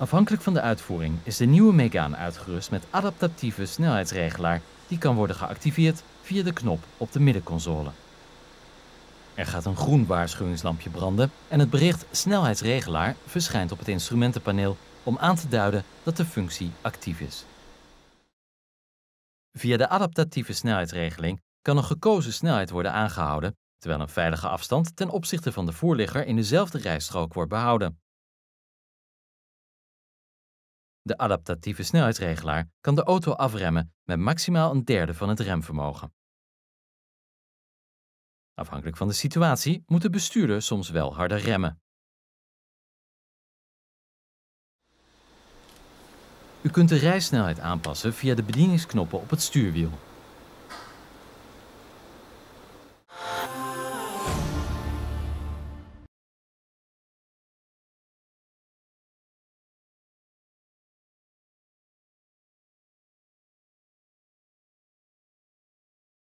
Afhankelijk van de uitvoering is de nieuwe Megane uitgerust met adaptatieve snelheidsregelaar die kan worden geactiveerd via de knop op de middenconsole. Er gaat een groen waarschuwingslampje branden en het bericht snelheidsregelaar verschijnt op het instrumentenpaneel om aan te duiden dat de functie actief is. Via de adaptatieve snelheidsregeling kan een gekozen snelheid worden aangehouden, terwijl een veilige afstand ten opzichte van de voorligger in dezelfde rijstrook wordt behouden. De adaptatieve snelheidsregelaar kan de auto afremmen met maximaal een derde van het remvermogen. Afhankelijk van de situatie moet de bestuurder soms wel harder remmen. U kunt de rijsnelheid aanpassen via de bedieningsknoppen op het stuurwiel.